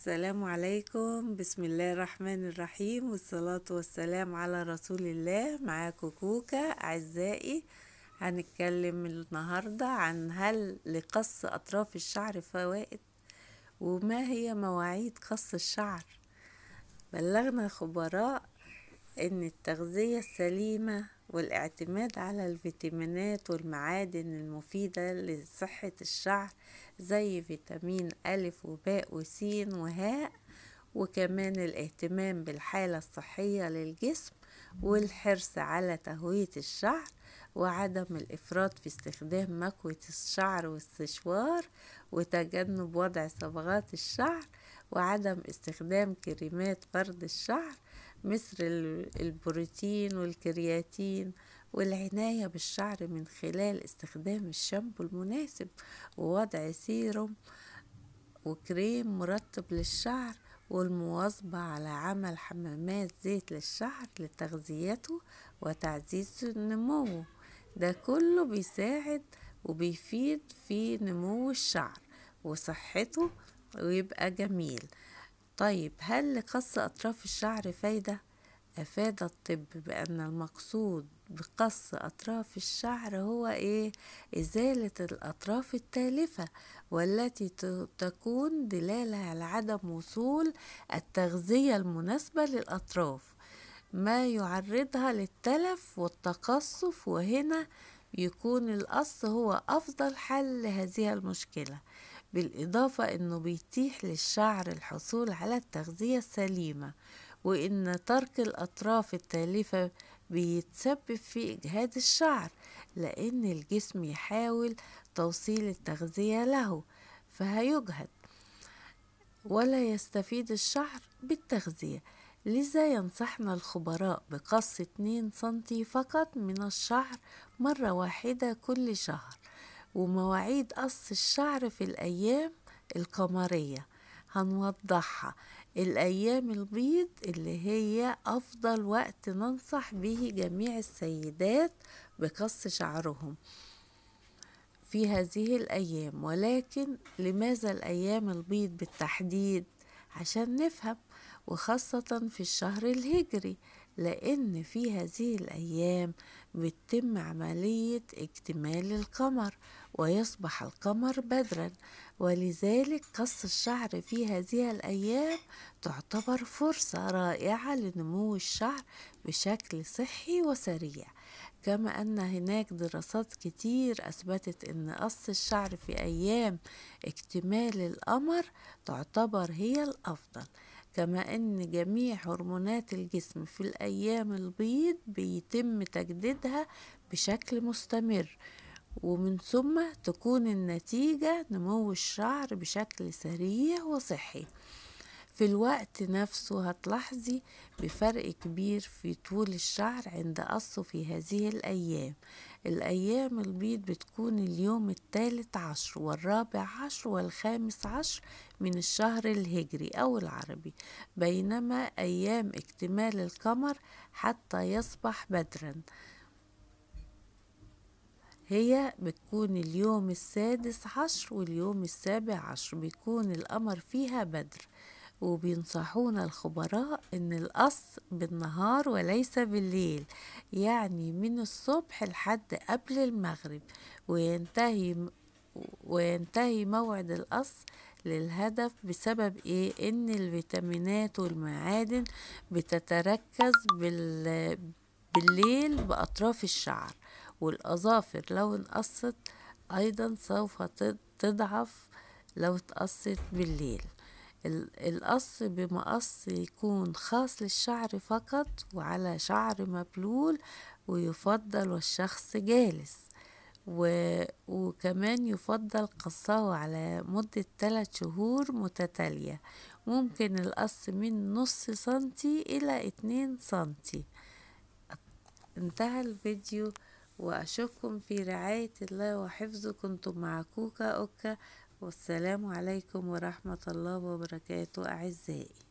السلام عليكم بسم الله الرحمن الرحيم والصلاة والسلام على رسول الله معاكم كوكا أعزائي هنتكلم النهاردة عن هل لقص أطراف الشعر فوائد وما هي مواعيد قص الشعر بلغنا خبراء إن التغذية السليمة والاعتماد على الفيتامينات والمعادن المفيدة لصحة الشعر زي فيتامين ألف وباء وسين وهاء وكمان الاهتمام بالحالة الصحية للجسم والحرص على تهوية الشعر وعدم الإفراط في استخدام مكوة الشعر والسشوار وتجنب وضع صبغات الشعر وعدم استخدام كريمات فرد الشعر مثل البروتين والكرياتين والعناية بالشعر من خلال استخدام الشامبو المناسب ووضع سيروم وكريم مرطب للشعر والمواظبة على عمل حمامات زيت للشعر لتغذيته وتعزيز نموه ده كله بيساعد وبيفيد في نمو الشعر وصحته ويبقى جميل طيب هل لقص أطراف الشعر فايدة؟ أفاد الطب بأن المقصود بقص أطراف الشعر هو إيه؟ إزالة الأطراف التالفة والتي تكون دلالة على عدم وصول التغذية المناسبة للأطراف ما يعرضها للتلف والتقصف وهنا يكون القص هو أفضل حل لهذه المشكلة بالإضافة أنه بيتيح للشعر الحصول على التغذية السليمة وأن ترك الأطراف التالفة بيتسبب في إجهاد الشعر لأن الجسم يحاول توصيل التغذية له فهيجهد ولا يستفيد الشعر بالتغذية لذا ينصحنا الخبراء بقص 2 سنتي فقط من الشعر مرة واحدة كل شهر ومواعيد قص الشعر في الأيام القمرية هنوضحها الأيام البيض اللي هي أفضل وقت ننصح به جميع السيدات بقص شعرهم في هذه الأيام ولكن لماذا الأيام البيض بالتحديد عشان نفهم وخاصة في الشهر الهجري لأن في هذه الأيام بتتم عملية اكتمال القمر ويصبح القمر بدرا ولذلك قص الشعر في هذه الأيام تعتبر فرصة رائعة لنمو الشعر بشكل صحي وسريع كما أن هناك دراسات كتير أثبتت أن قص الشعر في أيام اكتمال القمر تعتبر هي الأفضل كما أن جميع هرمونات الجسم في الأيام البيض بيتم تجديدها بشكل مستمر ومن ثم تكون النتيجة نمو الشعر بشكل سريع وصحي في الوقت نفسه هتلاحظي بفرق كبير في طول الشعر عند قصه في هذه الأيام الأيام البيض بتكون اليوم الثالث عشر والرابع عشر والخامس عشر من الشهر الهجري أو العربي بينما أيام اكتمال القمر حتى يصبح بدرا هي بتكون اليوم السادس عشر واليوم السابع عشر بيكون القمر فيها بدر وبينصحونا الخبراء ان القص بالنهار وليس بالليل يعني من الصبح لحد قبل المغرب وينتهي وينتهي موعد القص للهدف بسبب ايه ان الفيتامينات والمعادن بتتركز بالليل باطراف الشعر والأظافر لو انقصت أيضا سوف تضعف لو اتقصت بالليل القص بمقص يكون خاص للشعر فقط وعلى شعر مبلول ويفضل والشخص جالس و... وكمان يفضل قصه على مدة 3 شهور متتالية ممكن القص من نص سنتي إلى اتنين سنتي انتهى الفيديو وأشوفكم في رعاية الله وحفظه كنتم مع كوكا أوكا والسلام عليكم ورحمة الله وبركاته أعزائي